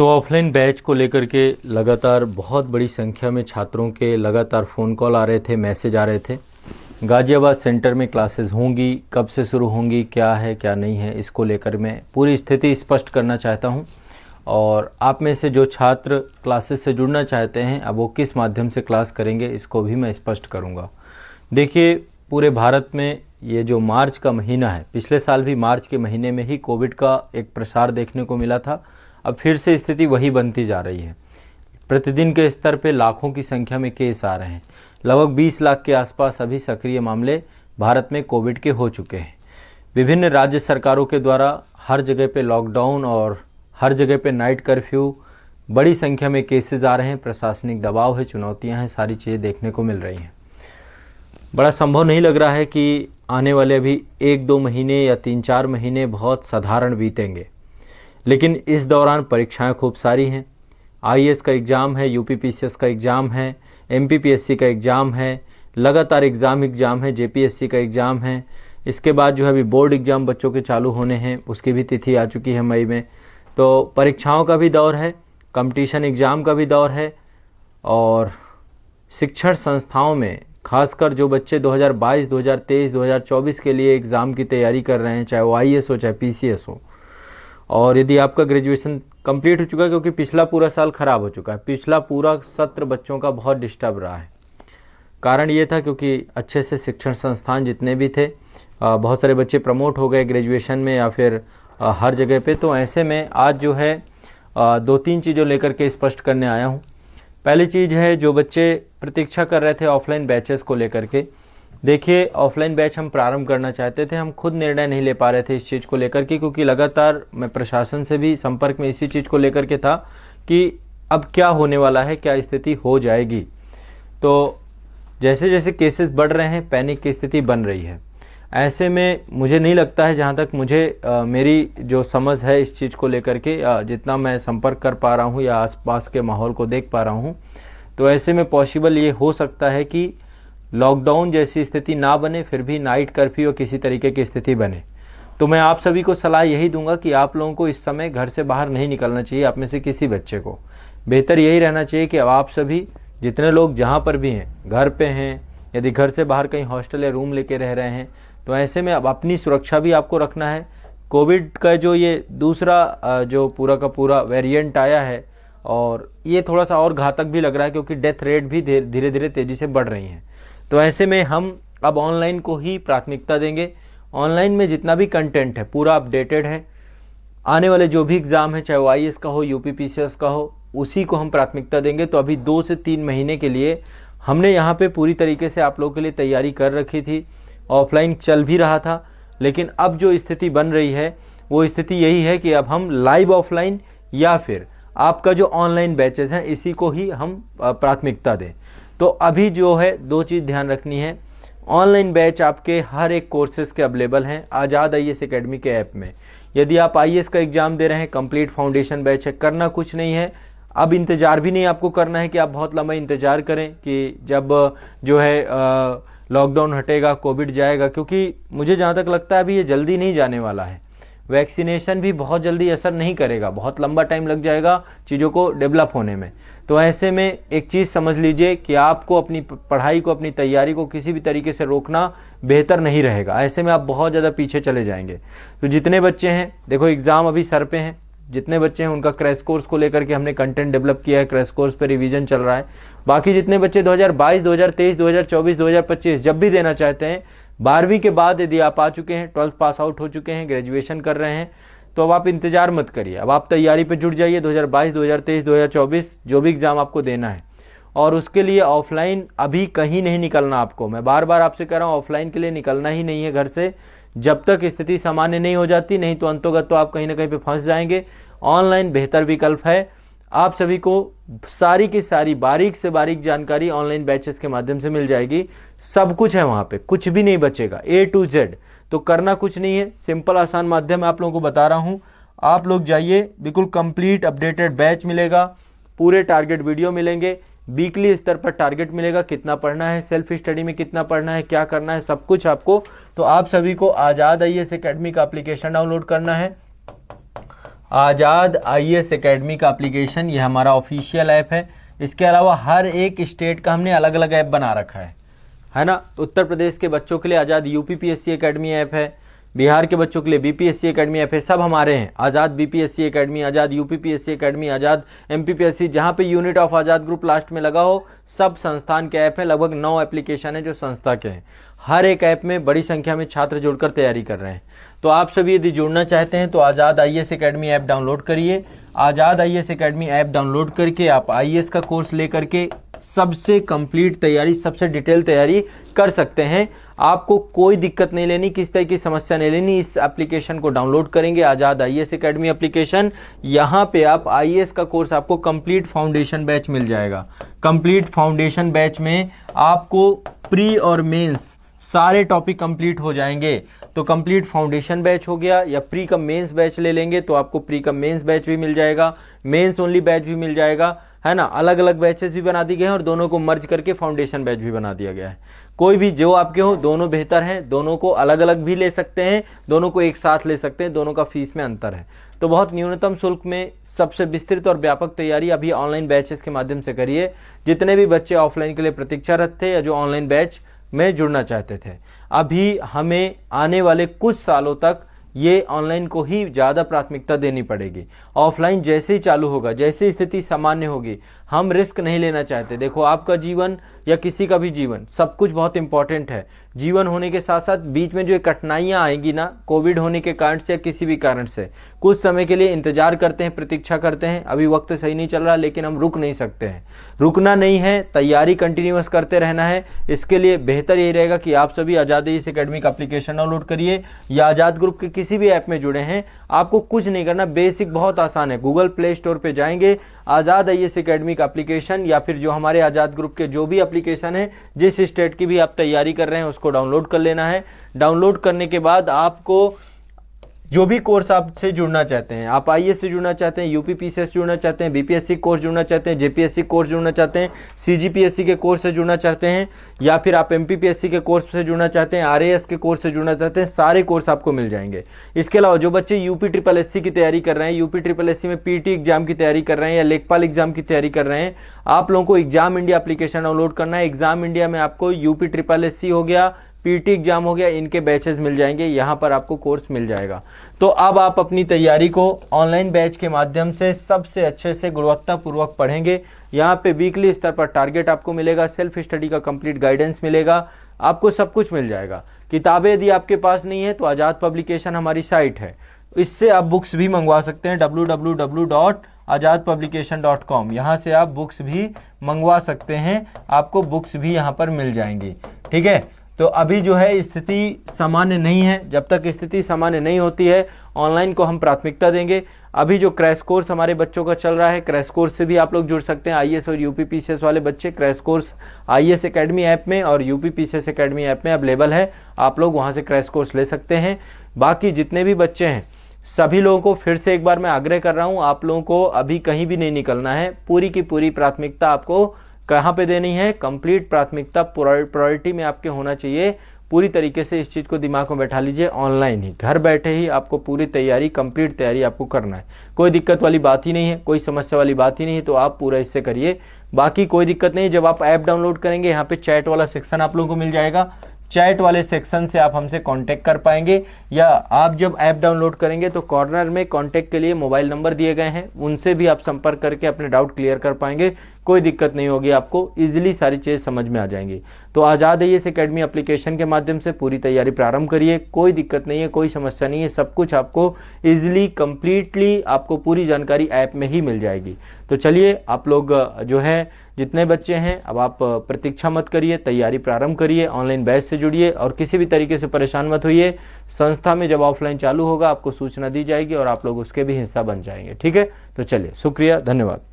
तो offline batch को लेकर के लगातार बहुत बड़ी संख्या में छात्रों के लगातार फ़ोन कॉल आ रहे थे मैसेज आ रहे थे गाज़ियाबाद सेंटर में क्लासेस होंगी कब से शुरू होंगी क्या है क्या नहीं है इसको लेकर मैं पूरी स्थिति स्पष्ट करना चाहता हूँ और आप में से जो छात्र क्लासेस से जुड़ना चाहते हैं अब वो किस माध्यम से क्लास करेंगे इसको भी मैं स्पष्ट करूँगा देखिए पूरे भारत में ये जो मार्च का महीना है पिछले साल भी मार्च के महीने में ही कोविड का एक प्रसार देखने को मिला था अब फिर से स्थिति वही बनती जा रही है प्रतिदिन के स्तर पर लाखों की संख्या में केस आ रहे हैं लगभग 20 लाख के आसपास अभी सक्रिय मामले भारत में कोविड के हो चुके हैं विभिन्न राज्य सरकारों के द्वारा हर जगह पे लॉकडाउन और हर जगह पे नाइट कर्फ्यू बड़ी संख्या में केसेस आ रहे हैं प्रशासनिक दबाव है चुनौतियां हैं सारी चीज़ें देखने को मिल रही हैं बड़ा संभव नहीं लग रहा है कि आने वाले अभी एक दो महीने या तीन चार महीने बहुत साधारण बीतेंगे लेकिन इस दौरान परीक्षाएं खूब सारी हैं आई e का एग्ज़ाम है यू का एग्ज़ाम है एम का एग्ज़ाम है लगातार एग्ज़ाम एग्ज़ाम है जे का एग्ज़ाम है इसके बाद जो है अभी बोर्ड एग्ज़ाम बच्चों के चालू होने हैं उसकी भी तिथि आ चुकी है मई में तो परीक्षाओं का भी दौर है कंपटीशन एग्ज़ाम का भी दौर है और शिक्षण संस्थाओं में खासकर जो बच्चे 2022, 2023, 2024 के लिए एग्ज़ाम की तैयारी कर रहे हैं चाहे वो आई e हो चाहे पी हो और यदि आपका ग्रेजुएशन कंप्लीट हो चुका है क्योंकि पिछला पूरा साल ख़राब हो चुका है पिछला पूरा सत्र बच्चों का बहुत डिस्टर्ब रहा है कारण ये था क्योंकि अच्छे से शिक्षण संस्थान जितने भी थे बहुत सारे बच्चे प्रमोट हो गए ग्रेजुएशन में या फिर हर जगह पे तो ऐसे में आज जो है दो तीन चीज़ों लेकर के स्पष्ट करने आया हूँ पहली चीज़ है जो बच्चे प्रतीक्षा कर रहे थे ऑफलाइन बैचेस को लेकर के देखिए ऑफलाइन बैच हम प्रारंभ करना चाहते थे हम खुद निर्णय नहीं ले पा रहे थे इस चीज़ को लेकर के क्योंकि लगातार मैं प्रशासन से भी संपर्क में इसी चीज़ को लेकर के था कि अब क्या होने वाला है क्या स्थिति हो जाएगी तो जैसे जैसे केसेस बढ़ रहे हैं पैनिक की स्थिति बन रही है ऐसे में मुझे नहीं लगता है जहाँ तक मुझे आ, मेरी जो समझ है इस चीज़ को लेकर के जितना मैं संपर्क कर पा रहा हूँ या आसपास के माहौल को देख पा रहा हूँ तो ऐसे में पॉसिबल ये हो सकता है कि लॉकडाउन जैसी स्थिति ना बने फिर भी नाइट कर्फ्यू और किसी तरीके की स्थिति बने तो मैं आप सभी को सलाह यही दूंगा कि आप लोगों को इस समय घर से बाहर नहीं निकलना चाहिए आप में से किसी बच्चे को बेहतर यही रहना चाहिए कि आप सभी जितने लोग जहाँ पर भी हैं घर पे हैं यदि घर से बाहर कहीं हॉस्टल या रूम लेके रह रहे हैं तो ऐसे में अब अपनी सुरक्षा भी आपको रखना है कोविड का जो ये दूसरा जो पूरा का पूरा वेरिएंट आया है और ये थोड़ा सा और घातक भी लग रहा है क्योंकि डेथ रेट भी धीरे धीरे तेज़ी से बढ़ रही हैं तो ऐसे में हम अब ऑनलाइन को ही प्राथमिकता देंगे ऑनलाइन में जितना भी कंटेंट है पूरा अपडेटेड है आने वाले जो भी एग्ज़ाम है चाहे वो आई का हो यू पी का हो उसी को हम प्राथमिकता देंगे तो अभी दो से तीन महीने के लिए हमने यहाँ पे पूरी तरीके से आप लोगों के लिए तैयारी कर रखी थी ऑफलाइन चल भी रहा था लेकिन अब जो स्थिति बन रही है वो स्थिति यही है कि अब हम लाइव ऑफलाइन या फिर आपका जो ऑनलाइन बैचेज हैं इसी को ही हम प्राथमिकता दें तो अभी जो है दो चीज़ ध्यान रखनी है ऑनलाइन बैच आपके हर एक कोर्सेज़ के अवेलेबल हैं आज़ाद आई एस अकेडमी के ऐप में यदि आप आई का एग्ज़ाम दे रहे हैं कंप्लीट फाउंडेशन बैच है करना कुछ नहीं है अब इंतज़ार भी नहीं आपको करना है कि आप बहुत लंबा इंतज़ार करें कि जब जो है लॉकडाउन हटेगा कोविड जाएगा क्योंकि मुझे जहाँ तक लगता है अभी ये जल्दी नहीं जाने वाला है वैक्सीनेशन भी बहुत जल्दी असर नहीं करेगा बहुत लंबा टाइम लग जाएगा चीज़ों को डेवलप होने में तो ऐसे में एक चीज़ समझ लीजिए कि आपको अपनी पढ़ाई को अपनी तैयारी को किसी भी तरीके से रोकना बेहतर नहीं रहेगा ऐसे में आप बहुत ज़्यादा पीछे चले जाएंगे तो जितने बच्चे हैं देखो एग्ज़ाम अभी सर पे हैं जितने बच्चे हैं उनका क्रैश कोर्स को लेकर के हमने कंटेंट डेवलप किया है क्रैश कोर्स पर रिवीजन चल रहा है बाकी जितने बच्चे दो हज़ार बाईस जब भी देना चाहते हैं बारहवीं के बाद यदि आप आ चुके हैं ट्वेल्थ पास आउट हो चुके हैं ग्रेजुएशन कर रहे हैं तो अब आप इंतजार मत करिए अब आप तैयारी पर जुट जाइए 2022, 2023, 2024 जो भी एग्ज़ाम आपको देना है और उसके लिए ऑफलाइन अभी कहीं नहीं निकलना आपको मैं बार बार आपसे कह रहा हूँ ऑफलाइन के लिए निकलना ही नहीं है घर से जब तक स्थिति सामान्य नहीं हो जाती नहीं तो अंतोगत तो आप कहीं ना कहीं पर फंस जाएंगे ऑनलाइन बेहतर विकल्प है आप सभी को सारी की सारी बारीक से बारीक जानकारी ऑनलाइन बैचेस के माध्यम से मिल जाएगी सब कुछ है वहां पे कुछ भी नहीं बचेगा ए टू जेड तो करना कुछ नहीं है सिंपल आसान माध्यम आप लोगों को बता रहा हूं आप लोग जाइए बिल्कुल कंप्लीट अपडेटेड बैच मिलेगा पूरे टारगेट वीडियो मिलेंगे वीकली स्तर पर टारगेट मिलेगा कितना पढ़ना है सेल्फ स्टडी में कितना पढ़ना है क्या करना है सब कुछ आपको तो आप सभी को आज़ाद आई एस का अप्लीकेशन डाउनलोड करना है आज़ाद आई एस अकेडमी का एप्लीकेशन ये हमारा ऑफिशियल ऐप है इसके अलावा हर एक स्टेट का हमने अलग अलग ऐप बना रखा है है ना उत्तर प्रदेश के बच्चों के लिए Azad U P P S C academy app है बिहार के बच्चों के लिए बीपीएससी एकेडमी एफ सब हमारे हैं Azad BPSC academy Azad UPPSC academy Azad MPPSC जहाँ पे unit of Azad group last में लगा हो सब संस्थान के ऐप हैं लगभग नौ एप्लीकेशन है जो संस्था के हैं हर एक ऐप में बड़ी संख्या में छात्र जुड़कर तैयारी कर रहे हैं तो आप सभी यदि जुड़ना चाहते हैं तो Azad I S academy app download करिए Azad I S academy app download करके आप आई का कोर्स लेकर के सबसे कंप्लीट तैयारी सबसे डिटेल तैयारी कर सकते हैं आपको कोई दिक्कत नहीं लेनी किस तरह की समस्या नहीं लेनी इस एप्लीकेशन को डाउनलोड करेंगे Azad I S academy application यहाँ पे आप आई का कोर्स आपको कंप्लीट फाउंडेशन बैच मिल जाएगा कंप्लीट फाउंडेशन बैच में आपको प्री और मेंस सारे टॉपिक कंप्लीट हो जाएंगे तो कंप्लीट फाउंडेशन बैच हो गया या प्री कम मेंस बैच ले लेंगे तो आपको प्री कम मेंस बैच भी मिल जाएगा मेंस ओनली बैच भी मिल जाएगा है ना अलग अलग बैचेस भी बना दिए गए हैं और दोनों को मर्ज करके फाउंडेशन बैच भी बना दिया गया है कोई भी जो आपके हो दोनों बेहतर हैं दोनों को अलग अलग भी ले सकते हैं दोनों को एक साथ ले सकते हैं दोनों का फीस में अंतर है तो बहुत न्यूनतम शुल्क में सबसे विस्तृत और व्यापक तैयारी अभी ऑनलाइन बैचेस के माध्यम से करिए जितने भी बच्चे ऑफलाइन के लिए प्रतीक्षारत थे या जो ऑनलाइन बैच में जुड़ना चाहते थे अभी हमें आने वाले कुछ सालों तक ये ऑनलाइन को ही ज़्यादा प्राथमिकता देनी पड़ेगी ऑफलाइन जैसे ही चालू होगा जैसे स्थिति सामान्य होगी हम रिस्क नहीं लेना चाहते देखो आपका जीवन या किसी का भी जीवन सब कुछ बहुत इंपॉर्टेंट है जीवन होने के साथ साथ बीच में जो कठिनाइयाँ आएंगी ना कोविड होने के कारण से या किसी भी कारण से कुछ समय के लिए इंतजार करते हैं प्रतीक्षा करते हैं अभी वक्त सही नहीं चल रहा लेकिन हम रुक नहीं सकते हैं रुकना नहीं है तैयारी कंटिन्यूस करते रहना है इसके लिए बेहतर यही रहेगा कि आप सभी आज़ादी इस अकेडमी का अप्लीकेशन डाउनलोड करिए या आज़ाद ग्रुप के किसी भी ऐप में जुड़े हैं आपको कुछ नहीं करना बेसिक बहुत आसान है गूगल प्ले स्टोर पर जाएंगे आज़ाद आई एस अकेडमी का अप्लीकेशन या फिर जो हमारे आज़ाद ग्रुप के जो भी अप्लीकेशन है जिस स्टेट की भी आप तैयारी कर रहे हैं उसको डाउनलोड कर लेना है डाउनलोड करने के बाद आपको जो भी कोर्स आपसे जुड़ना चाहते हैं आप आई से जुड़ना चाहते हैं यूपी पी से जुड़ना चाहते हैं बीपीएससी कोर्स जुड़ना चाहते हैं जेपीएससी कोर्स जुड़ना चाहते हैं सीजीपीएससी के कोर्स से जुड़ना चाहते हैं या फिर आप एमपीपीएससी के कोर्स से जुड़ना चाहते हैं आर के कोर्स से जुड़ना चाहते हैं सारे कोर्स आपको मिल जाएंगे इसके अलावा जो बच्चे यूपी ट्रिपल एस की तैयारी कर रहे हैं यूपी ट्रिपल एस में पीटी एग्जाम की तैयारी कर रहे हैं या लेखपाल एग्जाम की तैयारी कर रहे हैं आप लोगों को एग्जाम इंडिया एप्लीकेशन डाउनलोड करना है एग्जाम इंडिया में आपको यूपी ट्रिपल एस हो गया पीटी एग्ज़ाम हो गया इनके बैचेस मिल जाएंगे यहाँ पर आपको कोर्स मिल जाएगा तो अब आप अपनी तैयारी को ऑनलाइन बैच के माध्यम से सबसे अच्छे से गुणवत्तापूर्वक पढ़ेंगे यहाँ पे वीकली स्तर पर टारगेट आपको मिलेगा सेल्फ स्टडी का कंप्लीट गाइडेंस मिलेगा आपको सब कुछ मिल जाएगा किताबें यदि आपके पास नहीं है तो आज़ाद पब्लिकेशन हमारी साइट है इससे आप बुक्स भी मंगवा सकते हैं W W W dot Azad publication dot com यहाँ से आप बुक्स भी मंगवा सकते हैं आपको बुक्स भी यहाँ पर मिल जाएंगी ठीक है तो अभी जो है स्थिति सामान्य नहीं है जब तक स्थिति सामान्य नहीं होती है ऑनलाइन को हम प्राथमिकता देंगे अभी जो क्रैश कोर्स हमारे बच्चों का चल रहा है क्रैश कोर्स से भी आप लोग जुड़ सकते हैं आईएएस और यूपीपीसीएस वाले बच्चे crash course IAS academy app में और यूपीपीसीएस एकेडमी ऐप में अवेलेबल है आप लोग वहाँ से क्रैश कोर्स ले सकते हैं बाकी जितने भी बच्चे हैं सभी लोगों को फिर से एक बार मैं आग्रह कर रहा हूँ आप लोगों को अभी कहीं भी नहीं निकलना है पूरी की पूरी प्राथमिकता आपको कहाँ पे देनी है कंप्लीट प्राथमिकता प्रायोरिटी में आपके होना चाहिए पूरी तरीके से इस चीज़ को दिमाग में बैठा लीजिए ऑनलाइन ही घर बैठे ही आपको पूरी तैयारी कंप्लीट तैयारी आपको करना है कोई दिक्कत वाली बात ही नहीं है कोई समस्या वाली बात ही नहीं है तो आप पूरा इससे करिए बाकी कोई दिक्कत नहीं जब आप ऐप डाउनलोड करेंगे यहाँ पे चैट वाला सेक्शन आप लोगों को मिल जाएगा चैट वाले सेक्शन से आप हमसे कांटेक्ट कर पाएंगे या आप जब ऐप डाउनलोड करेंगे तो कॉर्नर में कांटेक्ट के लिए मोबाइल नंबर दिए गए हैं उनसे भी आप संपर्क करके अपने डाउट क्लियर कर पाएंगे कोई दिक्कत नहीं होगी आपको इजीली सारी चीज़ समझ में आ जाएंगी तो Azad I S academy application के माध्यम से पूरी तैयारी प्रारंभ करिए कोई दिक्कत नहीं है कोई समस्या नहीं है सब कुछ आपको ईजिली कम्प्लीटली आपको पूरी जानकारी ऐप में ही मिल जाएगी तो चलिए आप लोग जो है जितने बच्चे हैं अब आप प्रतीक्षा मत करिए तैयारी प्रारंभ करिए ऑनलाइन बैच से जुड़िए और किसी भी तरीके से परेशान मत होइए संस्था में जब ऑफलाइन चालू होगा आपको सूचना दी जाएगी और आप लोग उसके भी हिस्सा बन जाएंगे ठीक है तो चलिए शुक्रिया धन्यवाद